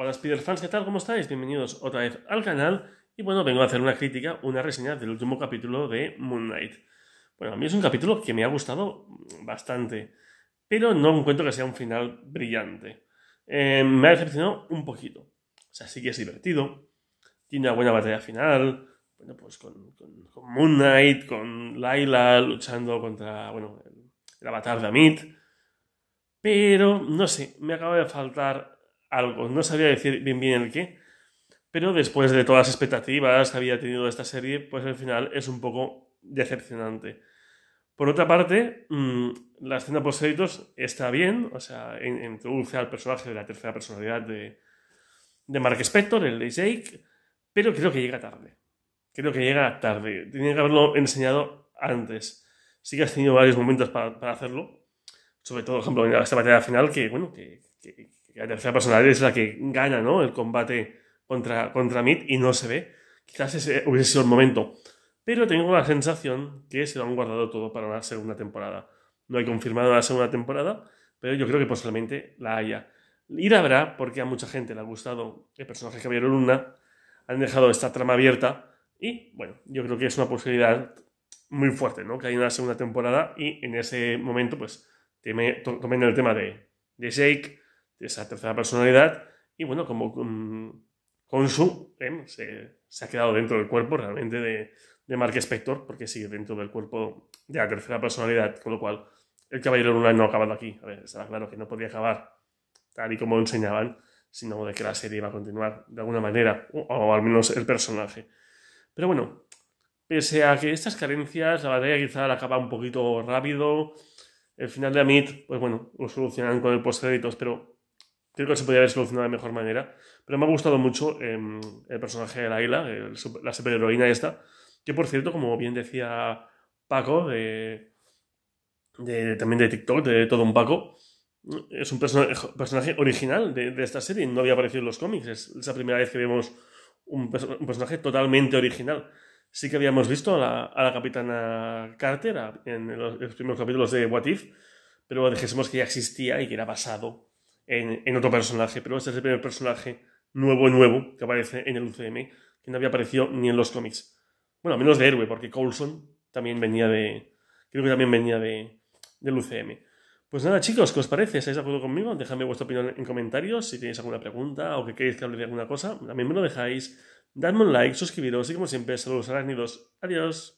Hola Spider-Fans, ¿qué tal? ¿Cómo estáis? Bienvenidos otra vez al canal y bueno, vengo a hacer una crítica, una reseña del último capítulo de Moon Knight. Bueno, a mí es un capítulo que me ha gustado bastante, pero no encuentro que sea un final brillante. Eh, me ha decepcionado un poquito. O sea, sí que es divertido, tiene una buena batalla final, bueno, pues con, Moon Knight, con Laila luchando contra, bueno, el, avatar de Amit, pero no sé, me acaba de faltar algo. No sabía decir bien bien el qué, pero después de todas las expectativas que había tenido esta serie, pues al final es un poco decepcionante. Por otra parte, mm, la escena post créditos está bien, o sea, introduce al personaje de la tercera personalidad de, Mark Spector, el de Jake, pero creo que llega tarde. Creo que llega tarde. Tenía que haberlo enseñado antes. Sí que has tenido varios momentos para, hacerlo, sobre todo, por ejemplo, en esta batalla final, que, bueno, que, la tercera personal es la que gana ¿no? el combate contra, contra mid y no se ve. Quizás ese hubiese sido el momento. Pero tengo la sensación que se lo han guardado todo para una segunda temporada. No hay confirmado la segunda temporada, pero yo creo que posiblemente la haya. Ir habrá, porque a mucha gente le ha gustado el personaje Javier Luna, han dejado esta trama abierta y, bueno, yo creo que es una posibilidad muy fuerte, ¿no? Que haya una segunda temporada y en ese momento, pues, tomen el tema de, de Jake, esa tercera personalidad y bueno, como mm, con su em, se, ha quedado dentro del cuerpo realmente de, de Mark Spector porque sigue dentro del cuerpo de la tercera personalidad, con lo cual el Caballero Lunar no ha acabado aquí. A ver, estaba claro que no podía acabar tal y como enseñaban, sino de que la serie iba a continuar de alguna manera, o, al menos el personaje. Pero bueno, pese a que estas carencias, la batalla quizá la acaba un poquito rápido. El final de Amit, pues bueno, lo solucionan con el post pero Creo que se podría haber solucionado de mejor manera. Pero me ha gustado mucho em, el personaje de Laila, la superheroína esta, que por cierto, como bien decía Paco, también de TikTok, de todo un Paco, es un personaje, original de, esta serie, no había aparecido en los cómics, es, la primera vez que vemos un, personaje totalmente original. Sí que habíamos visto a la, capitana Carter en los, los primeros capítulos de What If, pero dijésemos que ya existía y que era basado en, otro personaje, pero este es el primer personaje nuevo, nuevo, que aparece en el UCM, que no había aparecido ni en los cómics. Bueno, a menos de héroe, porque Coulson también venía de. Creo que también venía de, del UCM. Pues nada, chicos, ¿qué os parece? ¿Estáis de acuerdo conmigo? Dejadme vuestra opinión en comentarios. Si tenéis alguna pregunta o que queréis que hable de alguna cosa, también me lo dejáis. Dadme un like, suscribiros y como siempre, saludos arácnidos. Adiós.